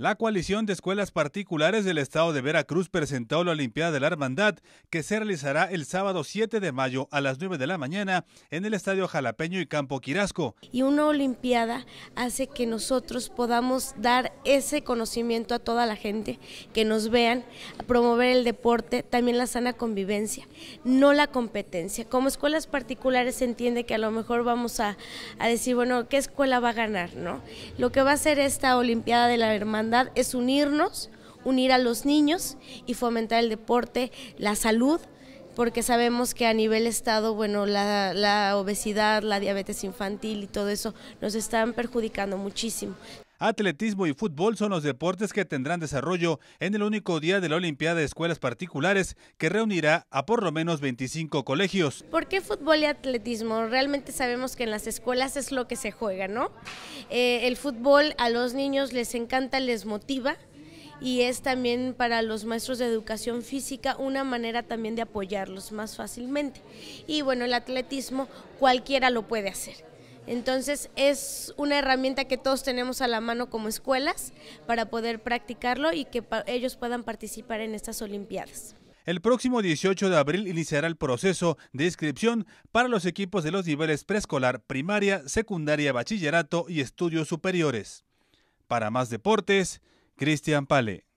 La coalición de escuelas particulares del estado de Veracruz presentó la Olimpiada de la Hermandad que se realizará el sábado 7 de mayo a las 9 de la mañana en el estadio Jalapeño y Campo Quirasco. Y una Olimpiada hace que nosotros podamos dar ese conocimiento a toda la gente, que nos vean, promover el deporte, también la sana convivencia, no la competencia. Como escuelas particulares se entiende que a lo mejor vamos a, a decir, bueno, ¿qué escuela va a ganar? no? Lo que va a ser esta Olimpiada de la Hermandad es unirnos, unir a los niños y fomentar el deporte, la salud, porque sabemos que a nivel estado, bueno, la obesidad, la diabetes infantil y todo eso nos están perjudicando muchísimo. Atletismo y fútbol son los deportes que tendrán desarrollo en el único día de la Olimpiada de Escuelas Particulares que reunirá a por lo menos 25 colegios. ¿Por qué fútbol y atletismo? Realmente sabemos que en las escuelas es lo que se juega, ¿no? Eh, el fútbol a los niños les encanta, les motiva y es también para los maestros de educación física una manera también de apoyarlos más fácilmente. Y bueno, el atletismo cualquiera lo puede hacer. Entonces es una herramienta que todos tenemos a la mano como escuelas para poder practicarlo y que ellos puedan participar en estas Olimpiadas. El próximo 18 de abril iniciará el proceso de inscripción para los equipos de los niveles preescolar, primaria, secundaria, bachillerato y estudios superiores. Para más deportes, Cristian Pale.